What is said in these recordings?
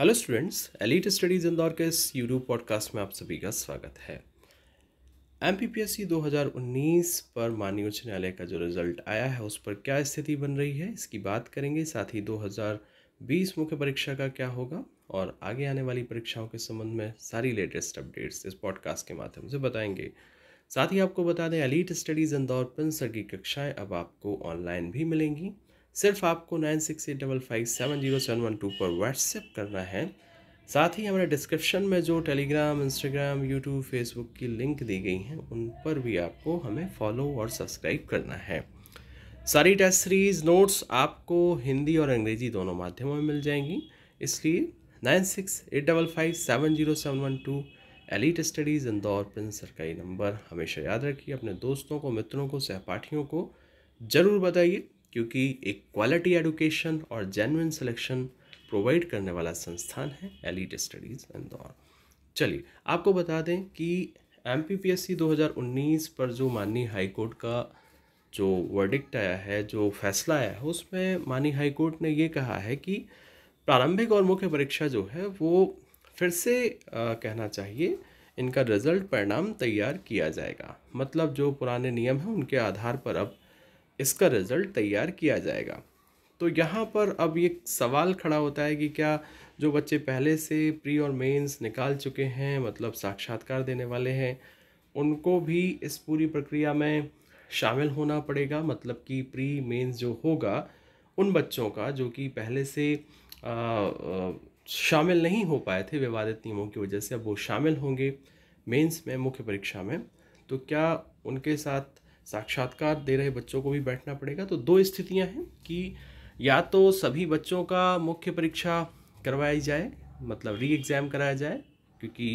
hello students elite studies Indore के इस YouTube podcast में आप सभी का स्वागत है M P P S C दो हज़ार उन्नीस पर माननीय उच्च न्यायालय का जो रिजल्ट आया है उस पर क्या स्थिति बन रही है इसकी बात करेंगे साथ ही दो हज़ार बीस मुख्य परीक्षा का क्या होगा और आगे आने वाली परीक्षाओं के संबंध में सारी लेटेस्ट अपडेट्स इस पॉडकास्ट के माध्यम से बताएंगे साथ ही आपको बता दें एलिट स्टडीज़ इंदौर पिंसर की कक्षाएँ अब आपको ऑनलाइन भी मिलेंगी सिर्फ आपको nine six eight double five seven zero seven one two पर व्हाट्सएप करना है साथ ही हमारे डिस्क्रिप्शन में जो टेलीग्राम इंस्टाग्राम यूट्यूब फेसबुक की लिंक दी गई हैं उन पर भी आपको हमें फॉलो और सब्सक्राइब करना है सारी टेस्ट सीरीज नोट्स आपको हिंदी और अंग्रेजी दोनों माध्यमों में मिल जाएंगी इसलिए nine six eight double five seven zero seven one two elite studies Indore prince सरकारी नंबर हमेशा याद रखिए अपने दोस्तों को मित्रों को सहपाठियों को ज़रूर बताइए क्योंकि एक क्वालिटी एडुकेशन और जेनविन सिलेक्शन प्रोवाइड करने वाला संस्थान है एलिट स्टडीज़ इंदौर चलिए आपको बता दें कि M P P S C दो हज़ार उन्नीस पर जो माननीय हाईकोर्ट का जो वर्डिक्ट आया है जो फैसला आया है उसमें माननीय हाईकोर्ट ने ये कहा है कि प्रारंभिक और मुख्य परीक्षा जो है वो फिर से आ, कहना चाहिए इनका रिजल्ट परिणाम तैयार किया जाएगा मतलब जो पुराने नियम हैं उनके आधार पर अब इसका रिज़ल्ट तैयार किया जाएगा तो यहाँ पर अब ये सवाल खड़ा होता है कि क्या जो बच्चे पहले से प्री और मेंस निकाल चुके हैं मतलब साक्षात्कार देने वाले हैं उनको भी इस पूरी प्रक्रिया में शामिल होना पड़ेगा मतलब कि प्री मेंस जो होगा उन बच्चों का जो कि पहले से आ, आ, शामिल नहीं हो पाए थे विवादित नियमों की वजह से अब वो शामिल होंगे मेंस में मुख्य परीक्षा में तो क्या उनके साथ साक्षात्कार दे रहे बच्चों को भी बैठना पड़ेगा तो दो स्थितियाँ हैं कि या तो सभी बच्चों का मुख्य परीक्षा करवाई जाए मतलब री एग्ज़ाम कराया जाए क्योंकि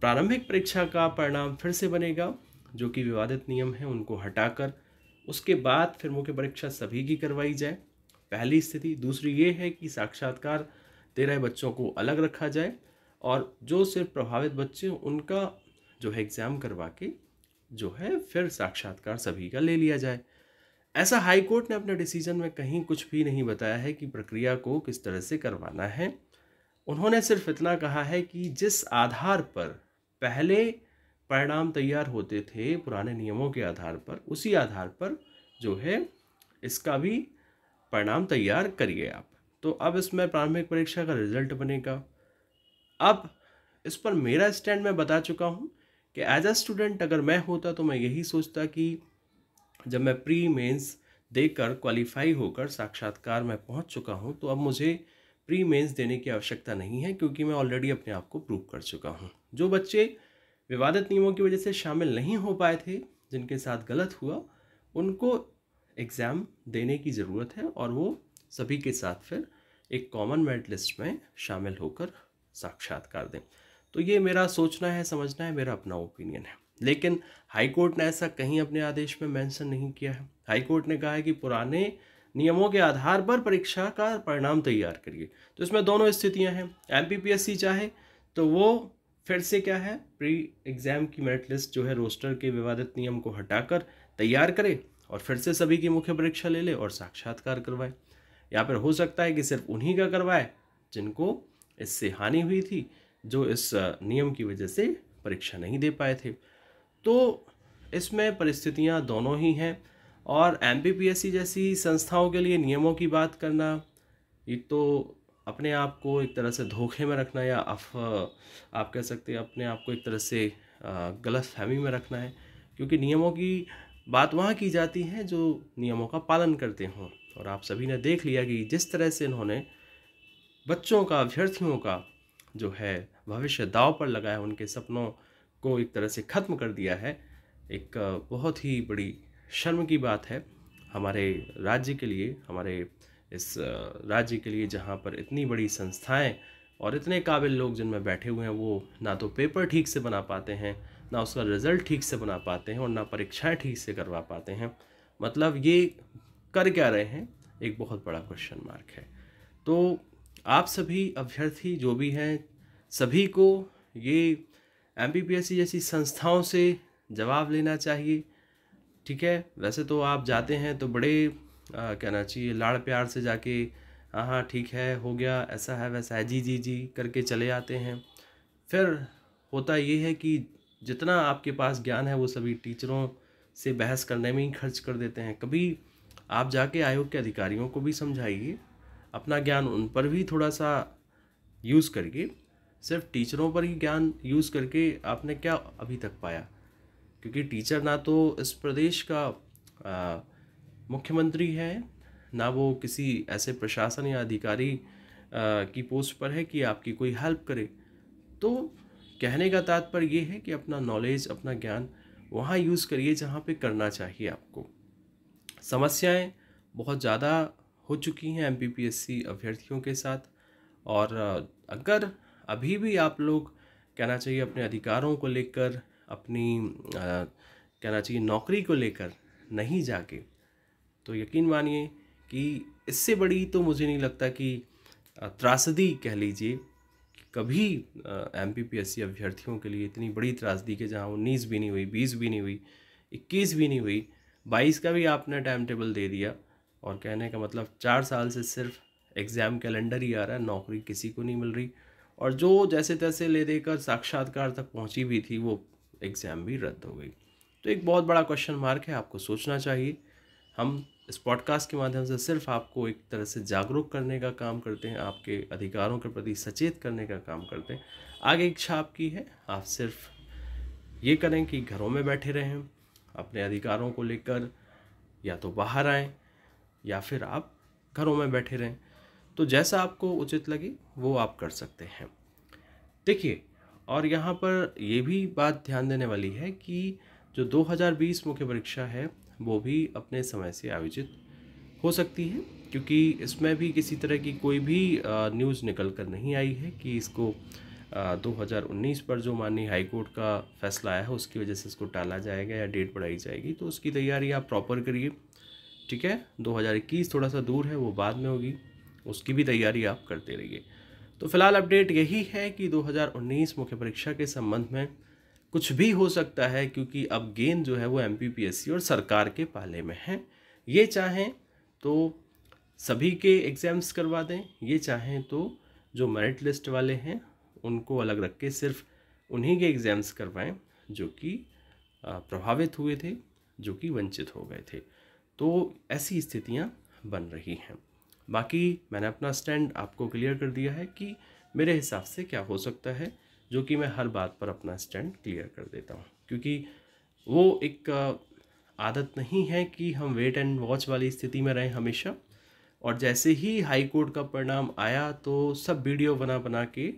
प्रारंभिक परीक्षा का परिणाम फिर से बनेगा जो कि विवादित नियम है उनको हटाकर उसके बाद फिर मुख्य परीक्षा सभी की करवाई जाए पहली स्थिति दूसरी ये है कि साक्षात्कार दे रहे बच्चों को अलग रखा जाए और जो सिर्फ प्रभावित बच्चे उनका जो है एग्ज़ाम करवा के जो है फिर साक्षात्कार सभी का ले लिया जाए ऐसा हाई कोर्ट ने अपने डिसीजन में कहीं कुछ भी नहीं बताया है कि प्रक्रिया को किस तरह से करवाना है उन्होंने सिर्फ इतना कहा है कि जिस आधार पर पहले परिणाम तैयार होते थे पुराने नियमों के आधार पर उसी आधार पर जो है इसका भी परिणाम तैयार करिए आप तो अब इसमें प्रारंभिक परीक्षा का रिजल्ट बनेगा अब इस पर मेरा स्टैंड मैं बता चुका हूँ कि एज अ स्टूडेंट अगर मैं होता तो मैं यही सोचता कि जब मैं प्री मेंस देकर क्वालिफाई होकर साक्षात्कार में पहुंच चुका हूं तो अब मुझे प्री मेंस देने की आवश्यकता नहीं है क्योंकि मैं ऑलरेडी अपने आप को प्रूव कर चुका हूं जो बच्चे विवादित नियमों की वजह से शामिल नहीं हो पाए थे जिनके साथ गलत हुआ उनको एग्ज़ाम देने की ज़रूरत है और वो सभी के साथ फिर एक कॉमन मेरिट लिस्ट में शामिल होकर साक्षात्कार दें तो ये मेरा सोचना है समझना है मेरा अपना ओपिनियन है लेकिन हाई कोर्ट ने ऐसा कहीं अपने आदेश में मेंशन नहीं किया है हाई कोर्ट ने कहा है कि पुराने नियमों के आधार पर परीक्षा का परिणाम तैयार करिए तो इसमें दोनों स्थितियां हैं एम चाहे तो वो फिर से क्या है प्री एग्ज़ाम की मेरिट लिस्ट जो है रोस्टर के विवादित नियम को हटाकर तैयार करे और फिर से सभी की मुख्य परीक्षा ले ले और साक्षात्कार करवाए या फिर हो सकता है कि सिर्फ उन्हीं का करवाए जिनको इससे हानि हुई थी जो इस नियम की वजह से परीक्षा नहीं दे पाए थे तो इसमें परिस्थितियाँ दोनों ही हैं और एम जैसी संस्थाओं के लिए नियमों की बात करना ये तो अपने आप को एक तरह से धोखे में रखना या अफ आप कह सकते हैं अपने आप को एक तरह से गलत फहमी में रखना है क्योंकि नियमों की बात वहाँ की जाती है जो नियमों का पालन करते हों और आप सभी ने देख लिया कि जिस तरह से इन्होंने बच्चों का अभ्यर्थियों का जो है भविष्य दाव पर लगा है उनके सपनों को एक तरह से ख़त्म कर दिया है एक बहुत ही बड़ी शर्म की बात है हमारे राज्य के लिए हमारे इस राज्य के लिए जहाँ पर इतनी बड़ी संस्थाएं और इतने काबिल लोग जिनमें बैठे हुए हैं वो ना तो पेपर ठीक से बना पाते हैं ना उसका रिज़ल्ट ठीक से बना पाते हैं और ना परीक्षाएं ठीक से करवा पाते हैं मतलब ये कर क्या रहे हैं एक बहुत बड़ा क्वेश्चन मार्क है तो आप सभी अभ्यर्थी जो भी हैं सभी को ये एम जैसी संस्थाओं से जवाब लेना चाहिए ठीक है वैसे तो आप जाते हैं तो बड़े आ, कहना चाहिए लाड़ प्यार से जाके हाँ ठीक है हो गया ऐसा है वैसा है जी जी जी करके चले आते हैं फिर होता ये है कि जितना आपके पास ज्ञान है वो सभी टीचरों से बहस करने में ही खर्च कर देते हैं कभी आप जाके आयोग के अधिकारियों को भी समझाइए अपना ज्ञान उन पर भी थोड़ा सा यूज़ करके सिर्फ टीचरों पर ही ज्ञान यूज़ करके आपने क्या अभी तक पाया क्योंकि टीचर ना तो इस प्रदेश का मुख्यमंत्री है ना वो किसी ऐसे प्रशासन या अधिकारी आ, की पोस्ट पर है कि आपकी कोई हेल्प करे तो कहने का तात्पर्य ये है कि अपना नॉलेज अपना ज्ञान वहाँ यूज़ करिए जहाँ पे करना चाहिए आपको समस्याएं बहुत ज़्यादा हो चुकी हैं एम अभ्यर्थियों के साथ और अगर अभी भी आप लोग कहना चाहिए अपने अधिकारों को लेकर अपनी कहना चाहिए नौकरी को लेकर नहीं जाके तो यकीन मानिए कि इससे बड़ी तो मुझे नहीं लगता कि त्रासदी कह लीजिए कभी एम अभ्यर्थियों के लिए इतनी बड़ी त्रासदी के जहाँ उन्नीस भी नहीं हुई बीस भी नहीं हुई इक्कीस भी नहीं हुई बाईस का भी आपने टाइम टेबल दे दिया और कहने का मतलब चार साल से सिर्फ एग्ज़ाम कैलेंडर ही आ रहा है नौकरी किसी को नहीं मिल रही और जो जैसे तैसे ले देकर साक्षात्कार तक पहुंची भी थी वो एग्ज़ाम भी रद्द हो गई तो एक बहुत बड़ा क्वेश्चन मार्क है आपको सोचना चाहिए हम इस पॉडकास्ट के माध्यम से सिर्फ आपको एक तरह से जागरूक करने का काम करते हैं आपके अधिकारों के प्रति सचेत करने का काम करते हैं आगे इच्छा आपकी है आप सिर्फ ये करें कि घरों में बैठे रहें अपने अधिकारों को लेकर या तो बाहर आएँ या फिर आप घरों में बैठे रहें तो जैसा आपको उचित लगे वो आप कर सकते हैं देखिए और यहाँ पर ये भी बात ध्यान देने वाली है कि जो 2020 मुख्य परीक्षा है वो भी अपने समय से आयोजित हो सकती है क्योंकि इसमें भी किसी तरह की कोई भी न्यूज़ निकल कर नहीं आई है कि इसको 2019 पर जो माननीय हाईकोर्ट का फैसला आया है उसकी वजह से इसको टाला जाएगा या डेट बढ़ाई जाएगी तो उसकी तैयारी आप प्रॉपर करिए ठीक है 2021 थोड़ा सा दूर है वो बाद में होगी उसकी भी तैयारी आप करते रहिए तो फिलहाल अपडेट यही है कि 2019 मुख्य परीक्षा के संबंध में कुछ भी हो सकता है क्योंकि अब गेंद जो है वो एम और सरकार के पाले में है ये चाहें तो सभी के एग्ज़ाम्स करवा दें ये चाहें तो जो मेरिट लिस्ट वाले हैं उनको अलग रख के सिर्फ उन्हीं के एग्ज़ाम्स करवाएं जो कि प्रभावित हुए थे जो कि वंचित हो गए थे तो ऐसी स्थितियाँ बन रही हैं बाकी मैंने अपना स्टैंड आपको क्लियर कर दिया है कि मेरे हिसाब से क्या हो सकता है जो कि मैं हर बात पर अपना स्टैंड क्लियर कर देता हूँ क्योंकि वो एक आदत नहीं है कि हम वेट एंड वॉच वाली स्थिति में रहें हमेशा और जैसे ही हाई कोर्ट का परिणाम आया तो सब वीडियो बना बना के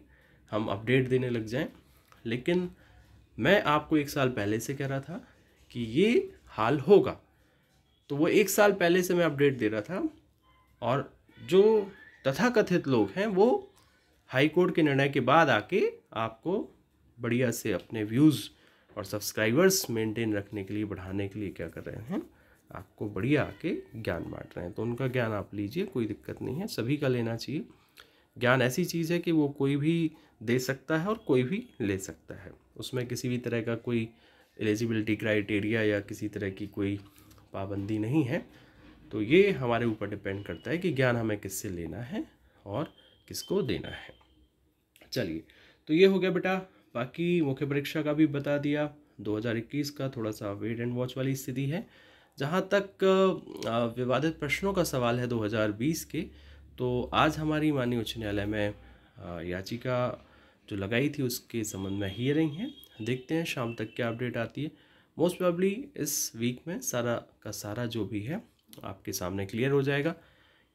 हम अपडेट देने लग जाएं लेकिन मैं आपको एक साल पहले से कह रहा था कि ये हाल होगा तो वो एक साल पहले से मैं अपडेट दे रहा था और जो तथाकथित लोग हैं वो हाई कोर्ट के निर्णय के बाद आके आपको बढ़िया से अपने व्यूज़ और सब्सक्राइबर्स मेंटेन रखने के लिए बढ़ाने के लिए क्या कर रहे हैं आपको बढ़िया आके ज्ञान बांट रहे हैं तो उनका ज्ञान आप लीजिए कोई दिक्कत नहीं है सभी का लेना चाहिए ज्ञान ऐसी चीज़ है कि वो कोई भी दे सकता है और कोई भी ले सकता है उसमें किसी भी तरह का कोई एलिजिबिलिटी क्राइटेरिया या किसी तरह की कोई पाबंदी नहीं है तो ये हमारे ऊपर डिपेंड करता है कि ज्ञान हमें किससे लेना है और किसको देना है चलिए तो ये हो गया बेटा बाकी मुख्य परीक्षा का भी बता दिया 2021 का थोड़ा सा वेट एंड वॉच वाली स्थिति है जहाँ तक विवादित प्रश्नों का सवाल है 2020 के तो आज हमारी माननीय उच्च न्यायालय में याचिका जो लगाई थी उसके संबंध में हियरिंग है देखते हैं शाम तक क्या अपडेट आती है मोस्ट प्रॉब्ली इस वीक में सारा का सारा जो भी है आपके सामने क्लियर हो जाएगा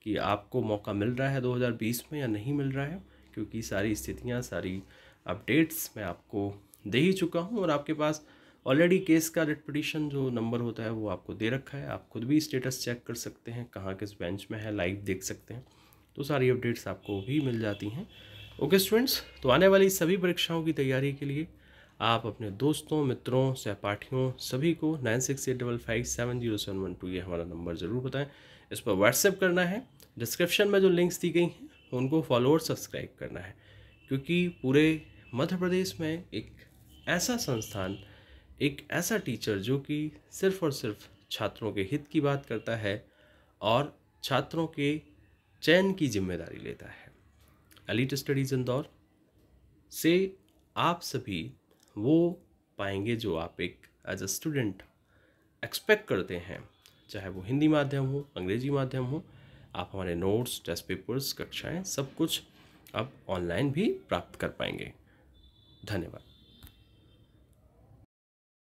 कि आपको मौका मिल रहा है 2020 में या नहीं मिल रहा है क्योंकि सारी स्थितियाँ सारी अपडेट्स मैं आपको दे ही चुका हूँ और आपके पास ऑलरेडी केस का रिटपटिशन जो नंबर होता है वो आपको दे रखा है आप खुद भी स्टेटस चेक कर सकते हैं कहाँ किस बेंच में है लाइव देख सकते हैं तो सारी अपडेट्स आपको भी मिल जाती हैं ओके स्टूडेंट्स तो आने वाली सभी परीक्षाओं की तैयारी के लिए आप अपने दोस्तों मित्रों सहपाठियों सभी को nine six eight double five seven zero seven one two ये हमारा नंबर ज़रूर बताएं इस पर व्हाट्सएप करना है डिस्क्रिप्शन में जो लिंक्स दी गई हैं उनको फॉलो और सब्सक्राइब करना है क्योंकि पूरे मध्य प्रदेश में एक ऐसा संस्थान एक ऐसा टीचर जो कि सिर्फ और सिर्फ छात्रों के हित की बात करता है और छात्रों के चयन की जिम्मेदारी लेता है एलिट स्टडीज़ इंदौर से आप सभी वो पाएंगे जो आप एक एज अ स्टूडेंट एक्सपेक्ट करते हैं चाहे वो हिंदी माध्यम हो अंग्रेजी माध्यम हो आप हमारे नोट्स टेस्ट पेपर्स कक्षाएँ सब कुछ आप ऑनलाइन भी प्राप्त कर पाएंगे धन्यवाद